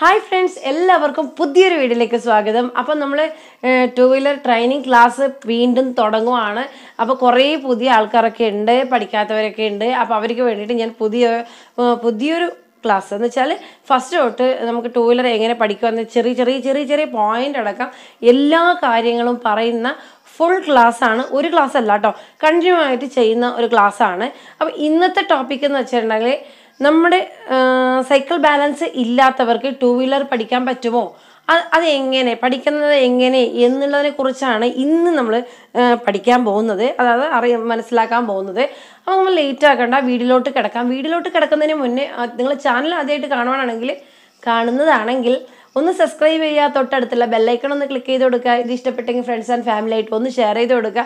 hi friends എല്ലാവർക്കും പുതിയൊരു വീഡിയോയിലേക്ക് സ്വാഗതം അപ്പം നമ്മൾ ടു വീലർ ട്രെയിനിങ് ക്ലാസ് വീണ്ടും തുടങ്ങുവാണ് അപ്പോൾ കുറേ പുതിയ ആൾക്കാരൊക്കെ ഉണ്ട് പഠിക്കാത്തവരൊക്കെ ഉണ്ട് അപ്പോൾ അവർക്ക് വേണ്ടിയിട്ട് ഞാൻ പുതിയ പുതിയൊരു ക്ലാസ് എന്ന് വെച്ചാൽ ഫസ്റ്റ് തൊട്ട് നമുക്ക് ടു വീലർ എങ്ങനെ പഠിക്കുമെന്ന് ചെറിയ ചെറിയ ചെറിയ ചെറിയ പോയിൻ്റ് അടക്കം എല്ലാ കാര്യങ്ങളും പറയുന്ന ഫുൾ ക്ലാസ് ആണ് ഒരു ക്ലാസ് അല്ല കേട്ടോ കണ്ടിന്യൂ ആയിട്ട് ചെയ്യുന്ന ഒരു ക്ലാസ് ആണ് അപ്പോൾ ഇന്നത്തെ ടോപ്പിക് എന്ന് വെച്ചിട്ടുണ്ടെങ്കിൽ നമ്മുടെ സൈക്കിൾ ബാലൻസ് ഇല്ലാത്തവർക്ക് ടു വീലർ പഠിക്കാൻ പറ്റുമോ അത് എങ്ങനെ പഠിക്കുന്നത് എങ്ങനെ എന്നുള്ളതിനെ കുറിച്ചാണ് ഇന്ന് നമ്മൾ പഠിക്കാൻ പോകുന്നത് അതായത് അറിയ മനസ്സിലാക്കാൻ പോകുന്നത് അപ്പോൾ നമ്മൾ ലേറ്റ് ആക്കണ്ട വീടിലോട്ട് കിടക്കാം വീടിലോട്ട് കിടക്കുന്നതിന് മുന്നേ നിങ്ങൾ ചാനൽ ആദ്യമായിട്ട് കാണുവാണെങ്കിൽ കാണുന്നതാണെങ്കിൽ ഒന്ന് സബ്സ്ക്രൈബ് ചെയ്യുക തൊട്ടടുത്തുള്ള ബെല്ലൈക്കൺ ഒന്ന് ക്ലിക്ക് ചെയ്ത് കൊടുക്കുക ഇത് ഇഷ്ടപ്പെട്ടെങ്കിൽ ഫ്രണ്ട്സ് ആൻഡ് ഫാമിലി ആയിട്ട് ഒന്ന് ഷെയർ ചെയ്ത് കൊടുക്കുക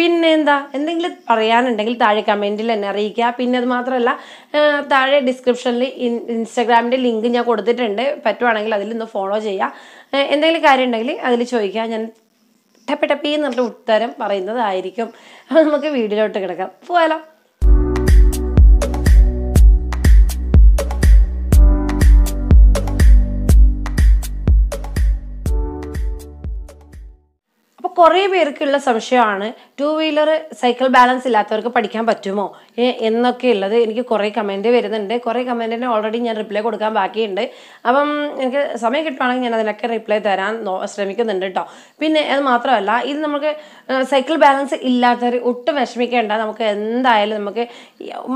പിന്നെ എന്താ എന്തെങ്കിലും പറയാനുണ്ടെങ്കിൽ താഴെ കമൻറ്റിൽ എന്നെ അറിയിക്കുക പിന്നെ അത് മാത്രമല്ല താഴെ ഡിസ്ക്രിപ്ഷനിൽ ഇൻസ്റ്റാഗ്രാമിൻ്റെ ലിങ്ക് ഞാൻ കൊടുത്തിട്ടുണ്ട് പറ്റുവാണെങ്കിൽ അതിലൊന്ന് ഫോളോ ചെയ്യുക എന്തെങ്കിലും കാര്യം ഉണ്ടെങ്കിൽ അതിൽ ചോദിക്കുക ഞാൻ ടപ്പി ടപ്പി എന്നുള്ള ഉത്തരം പറയുന്നതായിരിക്കും അപ്പോൾ നമുക്ക് വീഡിയോയിലോട്ട് കിടക്കാം പോയാലോ കുറേ പേർക്കുള്ള സംശയമാണ് ടു വീലർ സൈക്കിൾ ബാലൻസ് ഇല്ലാത്തവർക്ക് പഠിക്കാൻ പറ്റുമോ എന്നൊക്കെ ഉള്ളത് എനിക്ക് കുറേ കമൻറ്റ് വരുന്നുണ്ട് കുറേ കമൻറ്റിന് ഓൾറെഡി ഞാൻ റിപ്ലൈ കൊടുക്കാൻ ബാക്കിയുണ്ട് അപ്പം എനിക്ക് സമയം കിട്ടുവാണെങ്കിൽ ഞാൻ അതിനൊക്കെ റിപ്ലൈ തരാൻ ശ്രമിക്കുന്നുണ്ട് കേട്ടോ പിന്നെ അത് മാത്രമല്ല ഇത് നമുക്ക് സൈക്കിൾ ബാലൻസ് ഇല്ലാത്തവർ ഒട്ടും വിഷമിക്കേണ്ട നമുക്ക് എന്തായാലും നമുക്ക്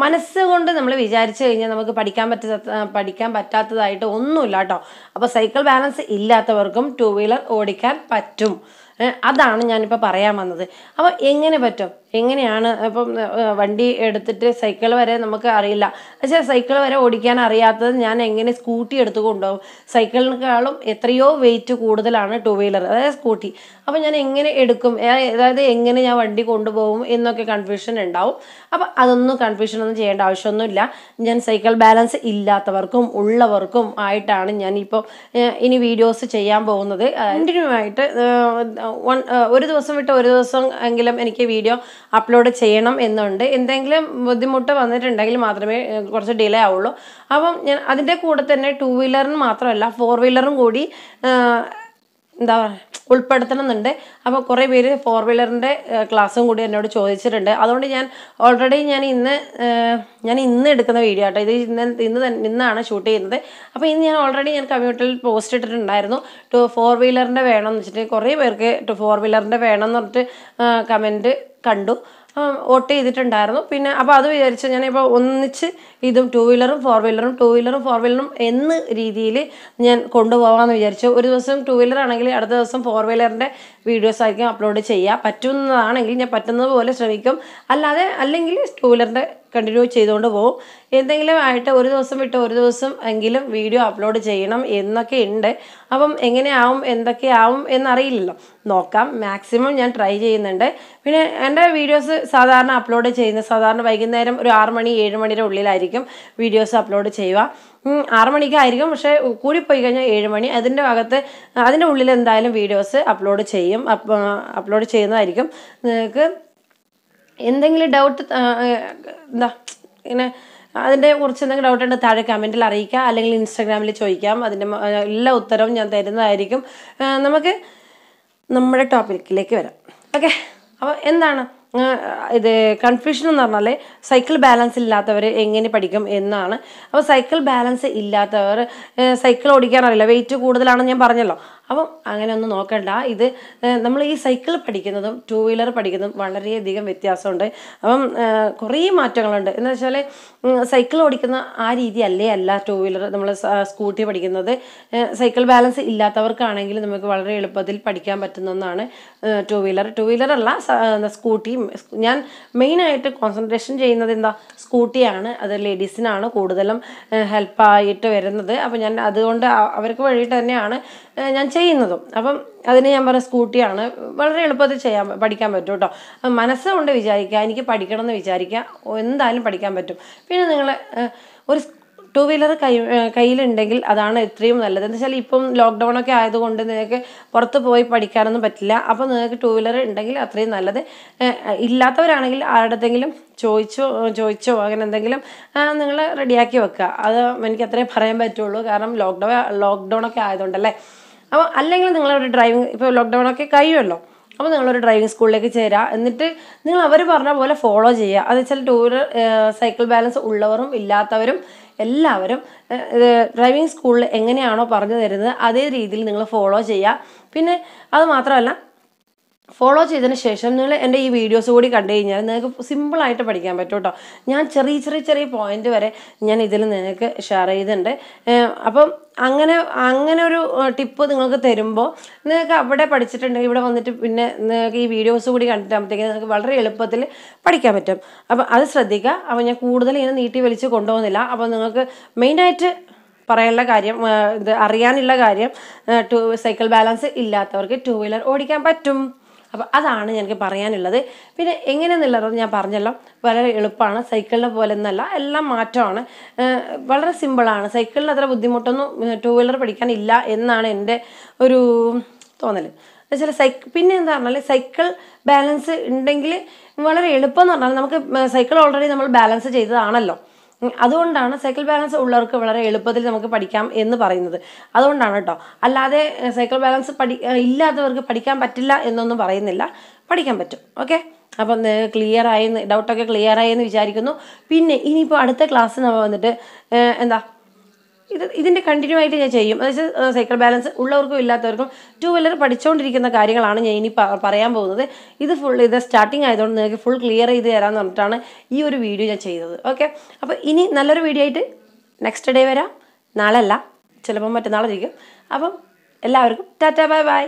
മനസ്സുകൊണ്ട് നമ്മൾ വിചാരിച്ചു കഴിഞ്ഞാൽ നമുക്ക് പഠിക്കാൻ പറ്റാത്ത പഠിക്കാൻ പറ്റാത്തതായിട്ട് ഒന്നുമില്ല കേട്ടോ അപ്പോൾ സൈക്കിൾ ബാലൻസ് ഇല്ലാത്തവർക്കും ടു വീലർ ഓടിക്കാൻ പറ്റും അതാണ് ഞാനിപ്പോൾ പറയാൻ വന്നത് അപ്പോൾ എങ്ങനെ പറ്റും എങ്ങനെയാണ് ഇപ്പം വണ്ടി എടുത്തിട്ട് സൈക്കിൾ വരെ നമുക്ക് അറിയില്ല പക്ഷേ സൈക്കിൾ വരെ ഓടിക്കാൻ അറിയാത്തത് ഞാൻ എങ്ങനെ സ്കൂട്ടി എടുത്തു കൊണ്ടുപോകും സൈക്കിളിനേക്കാളും എത്രയോ വെയിറ്റ് കൂടുതലാണ് ടു വീലർ അതായത് സ്കൂട്ടി അപ്പം ഞാൻ എങ്ങനെ എടുക്കും അതായത് എങ്ങനെ ഞാൻ വണ്ടി കൊണ്ടുപോകും എന്നൊക്കെ കൺഫ്യൂഷൻ ഉണ്ടാവും അപ്പം അതൊന്നും കൺഫ്യൂഷൻ ഒന്നും ചെയ്യേണ്ട ആവശ്യമൊന്നുമില്ല ഞാൻ സൈക്കിൾ ബാലൻസ് ഇല്ലാത്തവർക്കും ഉള്ളവർക്കും ആയിട്ടാണ് ഞാൻ ഇപ്പോൾ ഇനി വീഡിയോസ് ചെയ്യാൻ പോകുന്നത് കണ്ടിന്യൂ ആയിട്ട് ഒരു ദിവസം വിട്ട് ഒരു ദിവസം എങ്കിലും എനിക്ക് വീഡിയോ അപ്ലോഡ് ചെയ്യണം എന്നുണ്ട് എന്തെങ്കിലും ബുദ്ധിമുട്ട് വന്നിട്ടുണ്ടെങ്കിൽ മാത്രമേ കുറച്ച് ഡിലേ ആവുള്ളൂ അപ്പം ഞാൻ അതിൻ്റെ കൂടെ തന്നെ ടു വീലറിന് മാത്രമല്ല ഫോർ വീലറും കൂടി എന്താ ഉൾപ്പെടുത്തണം എന്നുണ്ട് അപ്പോൾ കുറേ പേര് ഫോർ വീലറിൻ്റെ ക്ലാസ്സും കൂടി എന്നോട് ചോദിച്ചിട്ടുണ്ട് അതുകൊണ്ട് ഞാൻ ഓൾറെഡി ഞാൻ ഇന്ന് ഞാൻ ഇന്ന് എടുക്കുന്ന വീഡിയോ ആട്ടോ ഇത് ഇന്ന് ഇന്ന് ഇന്നാണ് ഷൂട്ട് ചെയ്യുന്നത് അപ്പോൾ ഇന്ന് ഞാൻ ഓൾറെഡി ഞാൻ കമ്മ്യൂണിറ്റിയിൽ പോസ്റ്റ് ഇട്ടിട്ടുണ്ടായിരുന്നു ടു ഫോർ വീലറിൻ്റെ വേണമെന്ന് വെച്ചിട്ട് കുറേ പേർക്ക് ടു ഫോർ വീലറിൻ്റെ എന്ന് പറഞ്ഞിട്ട് കമൻറ്റ് കണ്ടു വോട്ട് ചെയ്തിട്ടുണ്ടായിരുന്നു പിന്നെ അപ്പോൾ അത് വിചാരിച്ച് ഞാനിപ്പോൾ ഒന്നിച്ച് ഇതും ടു വീലറും ഫോർ വീലറും ടു വീലറും ഫോർ വീലറും എന്ന രീതിയിൽ ഞാൻ കൊണ്ടുപോകാമെന്ന് വിചാരിച്ചു ഒരു ദിവസം ടു വീലർ ആണെങ്കിൽ അടുത്ത ദിവസം ഫോർ വീലറിൻ്റെ വീഡിയോസ് ആയിരിക്കും അപ്ലോഡ് ചെയ്യുക പറ്റുന്നതാണെങ്കിൽ ഞാൻ പറ്റുന്നത് പോലെ ശ്രമിക്കും അല്ലാതെ അല്ലെങ്കിൽ ടൂ കണ്ടിന്യൂ ചെയ്തുകൊണ്ട് പോകും എന്തെങ്കിലും ആയിട്ട് ഒരു ദിവസം വിട്ട് ഒരു ദിവസം എങ്കിലും വീഡിയോ അപ്ലോഡ് ചെയ്യണം എന്നൊക്കെ ഉണ്ട് അപ്പം എങ്ങനെയാവും എന്തൊക്കെയാവും എന്നറിയില്ലല്ലോ നോക്കാം മാക്സിമം ഞാൻ ട്രൈ ചെയ്യുന്നുണ്ട് പിന്നെ എൻ്റെ വീഡിയോസ് സാധാരണ അപ്ലോഡ് ചെയ്യുന്ന സാധാരണ വൈകുന്നേരം ഒരു ആറ് മണി ഏഴ് മണിയുടെ ഉള്ളിലായിരിക്കും വീഡിയോസ് അപ്ലോഡ് ചെയ്യുക ആറ് മണിക്കായിരിക്കും പക്ഷേ കൂടിപ്പോയി കഴിഞ്ഞാൽ ഏഴ് മണി അതിൻ്റെ ഭാഗത്ത് അതിൻ്റെ ഉള്ളിൽ എന്തായാലും വീഡിയോസ് അപ്ലോഡ് ചെയ്യും അപ്ലോഡ് ചെയ്യുന്നതായിരിക്കും നിങ്ങൾക്ക് എന്തെങ്കിലും ഡൗട്ട് എന്താ ഇങ്ങനെ അതിൻ്റെ കുറിച്ച് എന്തെങ്കിലും ഡൗട്ട് ഉണ്ടെങ്കിൽ താഴെ കമൻറ്റിൽ അറിയിക്കുക അല്ലെങ്കിൽ ഇൻസ്റ്റാഗ്രാമിൽ ചോദിക്കാം അതിൻ്റെ എല്ലാ ഉത്തരവും ഞാൻ തരുന്നതായിരിക്കും നമുക്ക് നമ്മുടെ ടോപ്പിക്കിലേക്ക് വരാം ഓക്കെ അപ്പോൾ എന്താണ് ഇത് കൺഫ്യൂഷൻ എന്ന് പറഞ്ഞാൽ സൈക്കിൾ ബാലൻസ് ഇല്ലാത്തവർ എങ്ങനെ പഠിക്കും എന്നാണ് അപ്പോൾ സൈക്കിൾ ബാലൻസ് ഇല്ലാത്തവർ സൈക്കിൾ ഓടിക്കാൻ അറിയില്ല വെയിറ്റ് കൂടുതലാണെന്ന് ഞാൻ പറഞ്ഞല്ലോ അപ്പം അങ്ങനെ ഒന്നും നോക്കണ്ട ഇത് നമ്മൾ ഈ സൈക്കിൾ പഠിക്കുന്നതും ടൂ വീലർ പഠിക്കുന്നതും വളരെയധികം വ്യത്യാസമുണ്ട് അപ്പം കുറേ മാറ്റങ്ങളുണ്ട് എന്ന് വെച്ചാൽ സൈക്കിൾ ഓടിക്കുന്ന ആ രീതി അല്ലേ അല്ല ടൂ വീലർ നമ്മൾ സ്കൂട്ടി പഠിക്കുന്നത് സൈക്കിൾ ബാലൻസ് ഇല്ലാത്തവർക്കാണെങ്കിൽ നമുക്ക് വളരെ എളുപ്പത്തിൽ പഠിക്കാൻ പറ്റുന്ന ഒന്നാണ് ടൂ വീലർ ടൂ വീലർ അല്ല സ്കൂട്ടിയും ഞാൻ മെയിനായിട്ട് കോൺസെൻട്രേഷൻ ചെയ്യുന്നത് എന്താ സ്കൂട്ടിയാണ് അത് ലേഡീസിനാണ് കൂടുതലും ഹെൽപ്പായിട്ട് വരുന്നത് അപ്പോൾ ഞാൻ അതുകൊണ്ട് അവർക്ക് വഴിയിട്ട് തന്നെയാണ് ഞാൻ ചെയ്യുന്നതും അപ്പം അതിന് ഞാൻ പറഞ്ഞ സ്കൂട്ടിയാണ് വളരെ എളുപ്പത്തിൽ ചെയ്യാൻ പഠിക്കാൻ പറ്റും കേട്ടോ മനസ്സുകൊണ്ട് വിചാരിക്കുക എനിക്ക് പഠിക്കണം എന്ന് വിചാരിക്കുക എന്തായാലും പഠിക്കാൻ പറ്റും പിന്നെ നിങ്ങൾ ഒരു ടൂ വീലർ കൈ കയ്യിലുണ്ടെങ്കിൽ അതാണ് എത്രയും നല്ലത് എന്ന് വെച്ചാൽ ഇപ്പം ലോക്ക്ഡൗൺ ഒക്കെ ആയതുകൊണ്ട് നിങ്ങൾക്ക് പുറത്ത് പോയി പഠിക്കാനൊന്നും പറ്റില്ല അപ്പോൾ നിങ്ങൾക്ക് ടൂ വീലർ ഉണ്ടെങ്കിൽ അത്രയും നല്ലത് ഇല്ലാത്തവരാണെങ്കിൽ ആരുടെങ്കിലും ചോദിച്ചോ ചോദിച്ചോ അങ്ങനെ എന്തെങ്കിലും നിങ്ങൾ റെഡിയാക്കി വെക്കുക അത് എനിക്ക് അത്രയും പറയാൻ പറ്റുള്ളൂ കാരണം ലോക്ക്ഡൗൺ ലോക്ക്ഡൗൺ ഒക്കെ ആയതുകൊണ്ടല്ലേ അപ്പോൾ അല്ലെങ്കിൽ നിങ്ങളൊരു ഡ്രൈവിംഗ് ഇപ്പോൾ ലോക്ക്ഡൗൺ ഒക്കെ കഴിയുമല്ലോ അപ്പോൾ നിങ്ങളൊരു ഡ്രൈവിംഗ് സ്കൂളിലേക്ക് ചേരാം എന്നിട്ട് നിങ്ങൾ അവർ പറഞ്ഞ പോലെ ഫോളോ ചെയ്യുക അത് വെച്ചാൽ ടൂർ സൈക്കിൾ ബാലൻസ് ഉള്ളവരും ഇല്ലാത്തവരും എല്ലാവരും ഡ്രൈവിംഗ് സ്കൂളിൽ എങ്ങനെയാണോ പറഞ്ഞു തരുന്നത് അതേ രീതിയിൽ നിങ്ങൾ ഫോളോ ചെയ്യുക പിന്നെ അത് മാത്രമല്ല ഫോളോ ചെയ്തതിന് ശേഷം നിങ്ങൾ എൻ്റെ ഈ വീഡിയോസ് കൂടി കണ്ടു കഴിഞ്ഞാൽ നിങ്ങൾക്ക് സിമ്പിളായിട്ട് പഠിക്കാൻ പറ്റും കേട്ടോ ഞാൻ ചെറിയ ചെറിയ ചെറിയ പോയിന്റ് വരെ ഞാൻ ഇതിൽ നിങ്ങൾക്ക് ഷെയർ ചെയ്തിട്ടുണ്ട് അപ്പം അങ്ങനെ അങ്ങനെ ഒരു ടിപ്പ് നിങ്ങൾക്ക് തരുമ്പോൾ നിങ്ങൾക്ക് അവിടെ പഠിച്ചിട്ടുണ്ടെങ്കിൽ ഇവിടെ വന്നിട്ട് പിന്നെ നിങ്ങൾക്ക് ഈ വീഡിയോസ് കൂടി കണ്ടിട്ടാകുമ്പോഴത്തേക്ക് നിങ്ങൾക്ക് വളരെ എളുപ്പത്തിൽ പഠിക്കാൻ പറ്റും അപ്പം അത് ശ്രദ്ധിക്കുക അപ്പോൾ ഞാൻ കൂടുതൽ ഇങ്ങനെ നീട്ടി വലിച്ച് കൊണ്ടുപോകുന്നില്ല അപ്പോൾ നിങ്ങൾക്ക് മെയിനായിട്ട് പറയാനുള്ള കാര്യം ഇത് അറിയാനുള്ള കാര്യം ടു സൈക്കിൾ ബാലൻസ് ഇല്ലാത്തവർക്ക് ടു വീലർ ഓടിക്കാൻ പറ്റും അപ്പോൾ അതാണ് എനിക്ക് പറയാനുള്ളത് പിന്നെ എങ്ങനെയെന്നുള്ളത് ഞാൻ പറഞ്ഞല്ലോ വളരെ എളുപ്പമാണ് സൈക്കിളിനെ പോലെ ഒന്നല്ല എല്ലാം മാറ്റമാണ് വളരെ സിമ്പിളാണ് സൈക്കിളിന് അത്ര ബുദ്ധിമുട്ടൊന്നും ടൂ വീലർ പഠിക്കാനില്ല എന്നാണ് എൻ്റെ ഒരു തോന്നൽ എന്നുവെച്ചാൽ സൈക്കിൾ പിന്നെ എന്താ പറഞ്ഞാൽ സൈക്കിൾ ബാലൻസ് ഉണ്ടെങ്കിൽ വളരെ എളുപ്പം എന്ന് പറഞ്ഞാൽ നമുക്ക് സൈക്കിൾ ഓൾറെഡി നമ്മൾ ബാലൻസ് ചെയ്തതാണല്ലോ അതുകൊണ്ടാണ് സൈക്കിൾ ബാലൻസ് ഉള്ളവർക്ക് വളരെ എളുപ്പത്തിൽ നമുക്ക് പഠിക്കാം എന്ന് പറയുന്നത് അതുകൊണ്ടാണ് കേട്ടോ അല്ലാതെ സൈക്കിൾ ബാലൻസ് പഠി ഇല്ലാത്തവർക്ക് പഠിക്കാൻ പറ്റില്ല എന്നൊന്നും പറയുന്നില്ല പഠിക്കാൻ പറ്റും ഓക്കെ അപ്പം ക്ലിയർ ആയെന്ന് ഡൗട്ടൊക്കെ ക്ലിയർ ആയെന്ന് വിചാരിക്കുന്നു പിന്നെ ഇനിയിപ്പോൾ അടുത്ത നമ്മൾ വന്നിട്ട് എന്താ ഇത് ഇതിൻ്റെ കണ്ടിന്യൂ ആയിട്ട് ഞാൻ ചെയ്യും അതായത് സൈക്കിൾ ബാലൻസ് ഉള്ളവർക്കും ഇല്ലാത്തവർക്കും ടു വീലർ പഠിച്ചുകൊണ്ടിരിക്കുന്ന കാര്യങ്ങളാണ് ഞാൻ ഇനി പറയാൻ പോകുന്നത് ഇത് ഫുൾ ഇത് സ്റ്റാർട്ടിങ് ആയതുകൊണ്ട് നിങ്ങൾക്ക് ഫുൾ ക്ലിയർ ചെയ്ത് തരാമെന്ന് പറഞ്ഞിട്ടാണ് ഈ ഒരു വീഡിയോ ഞാൻ ചെയ്തത് ഓക്കെ അപ്പോൾ ഇനി നല്ലൊരു വീഡിയോ ആയിട്ട് നെക്സ്റ്റ് ഡേ വരാം നാളെ അല്ല ചിലപ്പം മറ്റന്നാളായിരിക്കും അപ്പം എല്ലാവർക്കും ടാറ്റാ ബൈ ബൈ